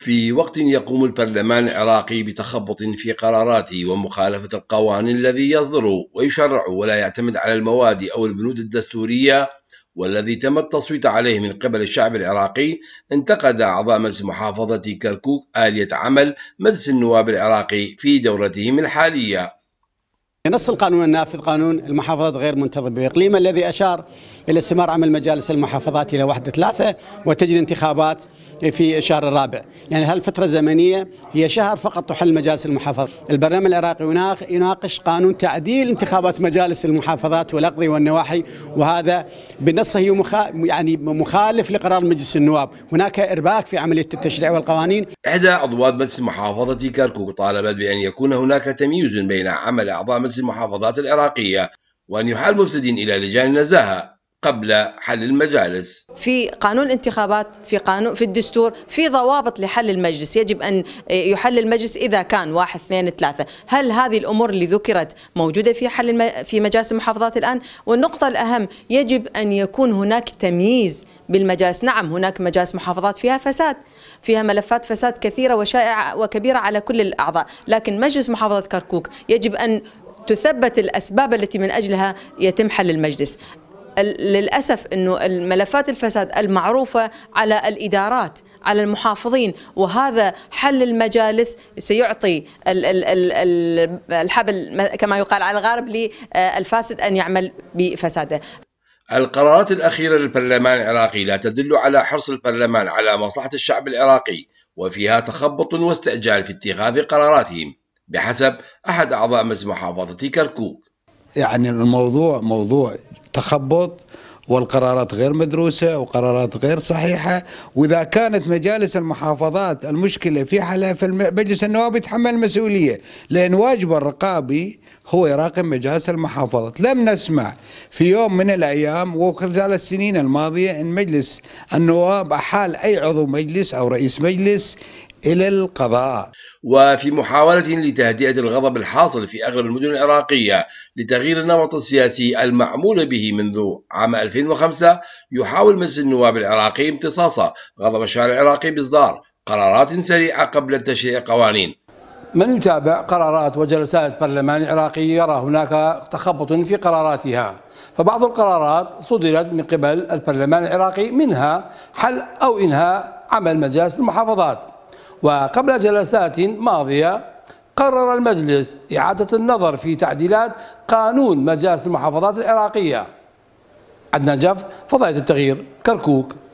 في وقت يقوم البرلمان العراقي بتخبط في قراراته ومخالفة القوانين الذي يصدر ويشرع ولا يعتمد على المواد أو البنود الدستورية والذي تم التصويت عليه من قبل الشعب العراقي انتقد أعضاء مجلس محافظة كركوك آلية عمل مجلس النواب العراقي في دورتهم الحالية ينص القانون النافذ قانون المحافظات غير منتظم بإقليم الذي أشار إلى استمرار عمل مجالس المحافظات إلى واحدة ثلاثة وتجري انتخابات في الشهر الرابع يعني هالفترة الزمنية هي شهر فقط تحل مجالس المحافظات البرنامج العراقي يناقش قانون تعديل انتخابات مجالس المحافظات والأقضية والنواحي وهذا بالنص هي يعني مخالف لقرار مجلس النواب هناك إرباك في عملية التشريع والقوانين إحدى عضوات مجلس محافظة كركوك طالبت بأن يكون هناك تمييز بين عمل أعضاء مجلس المحافظات العراقية وأن يحال مفسدين إلى لجان النزاهة قبل حل المجالس في قانون الانتخابات في قانون في الدستور في ضوابط لحل المجلس يجب ان يحل المجلس اذا كان واحد اثنين ثلاثه هل هذه الامور اللي ذكرت موجوده في حل الم... في مجالس المحافظات الان والنقطه الاهم يجب ان يكون هناك تمييز بالمجالس نعم هناك مجالس محافظات فيها فساد فيها ملفات فساد كثيره وشائعه وكبيره على كل الاعضاء لكن مجلس محافظه كركوك يجب ان تثبت الأسباب التي من أجلها يتم حل المجلس للأسف أنه الملفات الفساد المعروفة على الإدارات على المحافظين وهذا حل المجالس سيعطي الحبل كما يقال على الغارب للفاسد آه، أن يعمل بفساده القرارات الأخيرة للبرلمان العراقي لا تدل على حرص البرلمان على مصلحة الشعب العراقي وفيها تخبط واستعجال في اتخاذ قراراتهم بحسب أحد أعضاء مجلس محافظة كركوك يعني الموضوع موضوع تخبط والقرارات غير مدروسة وقرارات غير صحيحة وإذا كانت مجالس المحافظات المشكلة في حالها فمجلس النواب يتحمل المسؤولية لأن واجبه الرقابي هو يراقب مجالس المحافظات لم نسمع في يوم من الأيام وخلال السنين الماضية أن مجلس النواب أحال أي عضو مجلس أو رئيس مجلس إلى القضاء وفي محاولة لتهدئة الغضب الحاصل في أغلب المدن العراقية لتغيير النمط السياسي المعمول به منذ عام 2005 يحاول مجلس النواب العراقي امتصاص غضب الشارع العراقي بإصدار قرارات سريعة قبل تشريع قوانين من يتابع قرارات وجلسات برلمان عراقي يرى هناك تخبط في قراراتها فبعض القرارات صدرت من قبل البرلمان العراقي منها حل أو إنهاء عمل مجالس المحافظات وقبل جلسات ماضية قرر المجلس إعادة النظر في تعديلات قانون مجالس المحافظات العراقية عدنان جاف فضائية التغيير كركوك